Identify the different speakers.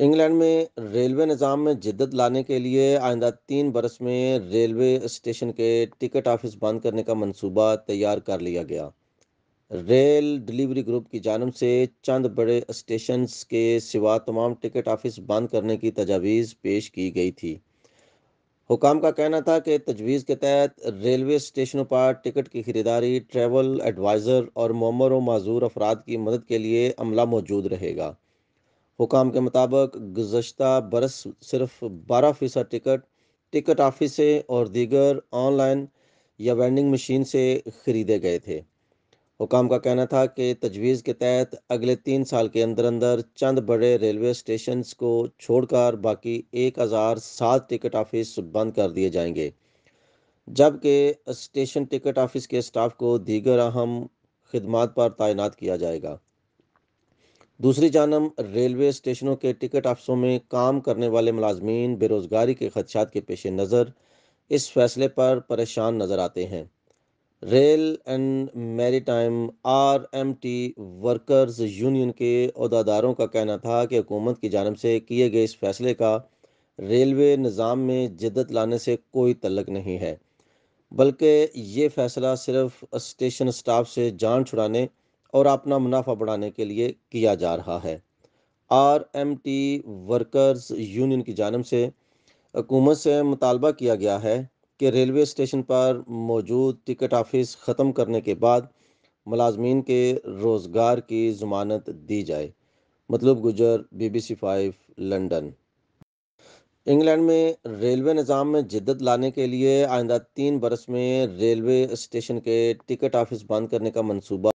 Speaker 1: England में railway निज़ाम में जिद्दत लाने के लिए आइंदा तीन बरस में रेलवे स्टेशन के टिकट ऑफिस बंद करने का मंसूबा तैयार कर लिया गया रेल डिलीवरी ग्रुप की जानब से चंद बड़े स्टेशन के सिवा तमाम टिकट ऑफिस बंद करने की तजावीज़ पेश की गई थी हुकाम का कहना था कि तजवीज़ के तहत रेलवे स्टेशनों पर टिकट की खरीदारी ट्रेवल एडवाइज़र और ममर व माजूर अफराद की मदद के लिए अमला मौजूद रहेगा हुकाम के मुताबिक गुजशत बरस सिर्फ बारह फ़ीसद टिकट टिकट ऑफिस से और दीगर ऑनलाइन या वेंडिंग मशीन से ख़रीदे गए थे हुकाम का कहना था कि तजवीज़ के तहत अगले तीन साल के अंदर अंदर चंद बड़े रेलवे स्टेशन को छोड़कर बाकी एक हज़ार सात टिकट ऑफिस बंद कर दिए जाएंगे जबकि स्टेशन टिकट ऑफिस के स्टाफ को दीगर अहम खदमात पर तैनात किया जाएगा दूसरी जानब रेलवे स्टेशनों के टिकट ऑफिसों में काम करने वाले मुलाजमीन बेरोज़गारी के खदशात के पेश नज़र इस फैसले पर परेशान नज़र आते हैं rail and maritime R M T workers union के अहदादारों का कहना था कि हुकूमत की जानब से किए गए इस फैसले का रेलवे निज़ाम में जिदत लाने से कोई तलक नहीं है बल्कि ये फ़ैसला सिर्फ स्टेशन स्टाफ से जान छुड़ाने और अपना मुनाफा बढ़ाने के लिए किया जा रहा है R M T workers union की जानब से हुकूमत से मुतालबा किया गया है कि रेलवे स्टेशन पर मौजूद टिकट ऑफिस ख़त्म करने के बाद मुलाजमीन के रोज़गार की ज़मानत दी जाए मतलब गुजर B B C five London England में रेलवे निज़ाम में जिद्दत लाने के लिए आइंदा तीन बरस में रेलवे स्टेशन के टिकट ऑफिस बंद करने का मनसूबा